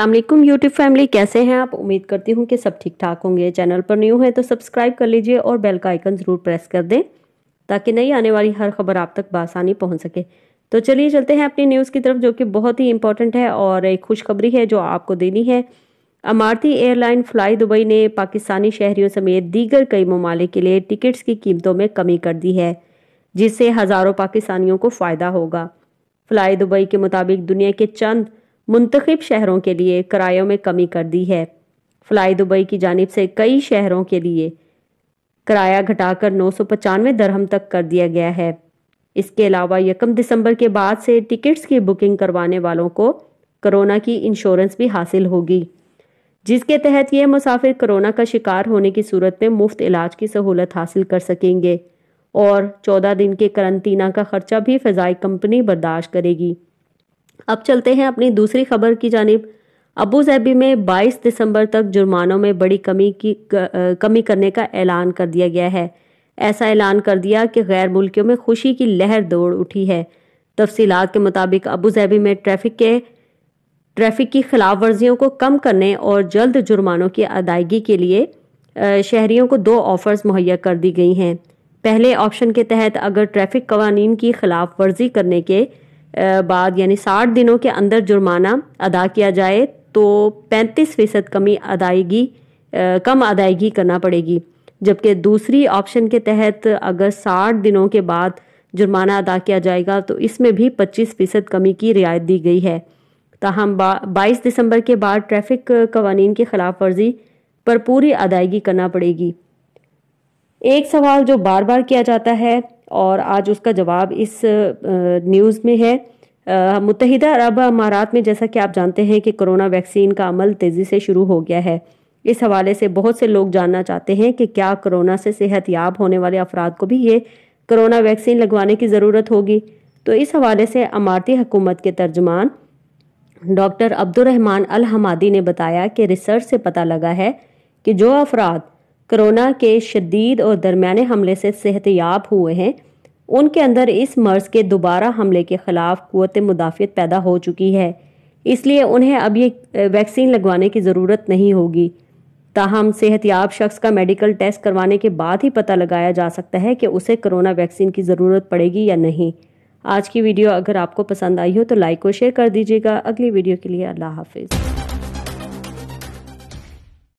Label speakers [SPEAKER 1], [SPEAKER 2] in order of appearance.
[SPEAKER 1] अल्लाम YouTube family कैसे हैं आप उम्मीद करती हूँ कि सब ठीक ठाक होंगे चैनल पर न्यू है तो सब्सक्राइब कर लीजिए और बेल का आइकन ज़रूर प्रेस कर दें ताकि नई आने वाली हर खबर आप तक बासानी पहुँच सके तो चलिए चलते हैं अपनी न्यूज़ की तरफ जो कि बहुत ही इंपॉर्टेंट है और एक खुशखबरी है जो आपको देनी है अमारती एयरलाइन फ्लाई दुबई ने पाकिस्तानी शहरियों समेत दीगर कई ममालिक के लिए टिकट्स की कीमतों में कमी कर दी है जिससे हज़ारों पाकिस्तानियों को फ़ायदा होगा फ्लाई दुबई के मुताबिक दुनिया के चंद मुंतखब शहरों के लिए किरायों में कमी कर दी है फ़्लाई दुबई की जानब से कई शहरों के लिए किराया घटाकर नौ सौ पचानवे दरहम तक कर दिया गया है इसके अलावा यकम दिसंबर के बाद से टिकट्स की बुकिंग करवाने वालों को कोरोना की इंश्योरेंस भी हासिल होगी जिसके तहत ये मुसाफिर कोरोना का शिकार होने की सूरत में मुफ्त इलाज की सहूलत हासिल कर सकेंगे और चौदह दिन के करंतना का खर्चा भी फ़जाई कंपनी बर्दाश्त करेगी अब चलते हैं अपनी दूसरी खबर की जानब अबू जैबी में 22 दिसंबर तक जुर्मानों में बड़ी कमी की कमी करने का ऐलान कर दिया गया है ऐसा ऐलान कर दिया कि गैर मुल्कियों में खुशी की लहर दौड़ उठी है तफसीत के मुताबिक अबू जैबी में ट्रैफिक के ट्रैफिक की खिलाफ वर्जियों को कम करने और जल्द जुर्मानों की अदायगी के लिए शहरीों को दो ऑफर्स मुहैया कर दी गई हैं पहले ऑप्शन के तहत अगर ट्रैफिक कवानीन की खिलाफ वर्जी करने के बाद यानी साठ दिनों के अंदर जुर्माना अदा किया जाए तो पैंतीस फीसद कमी अदायगी कम अदायगी करना पड़ेगी जबकि दूसरी ऑप्शन के तहत अगर साठ दिनों के बाद जुर्माना अदा किया जाएगा तो इसमें भी पच्चीस फीसद कमी की रियायत दी गई है ताहम बाईस दिसंबर के बाद ट्रैफिक कवानीन की खिलाफ वर्जी पर पूरी अदायगी करना पड़ेगी एक सवाल जो बार बार किया जाता है और आज उसका जवाब इस न्यूज़ में है मुतहदा अरब अमारात में जैसा कि आप जानते हैं कि कोरोना वैक्सीन का अमल तेज़ी से शुरू हो गया है इस हवाले से बहुत से लोग जानना चाहते हैं कि क्या कोरोना से सेहत याब होने वाले अफराद को भी ये कोरोना वैक्सीन लगवाने की ज़रूरत होगी तो इस हवाले से अमारती हुकूमत के तर्जमान डॉक्टर अब्दुलरहमान अल हमादी ने बताया कि रिसर्च से पता लगा है कि जो अफराद कोरोना के शदीद और दरमियाने हमले से सेहतियाब हुए हैं उनके अंदर इस मर्ज़ के दोबारा हमले के ख़िलाफ़ क़वत मुदाफ़त पैदा हो चुकी है इसलिए उन्हें अब ये वैक्सीन लगवाने की ज़रूरत नहीं होगी ताहम सेहतियाब शख्स का मेडिकल टेस्ट करवाने के बाद ही पता लगाया जा सकता है कि उसे कोरोना वैक्सीन की ज़रूरत पड़ेगी या नहीं आज की वीडियो अगर आपको पसंद आई हो तो लाइक और शेयर कर दीजिएगा अगली वीडियो के लिए अल्लाह हाफिज़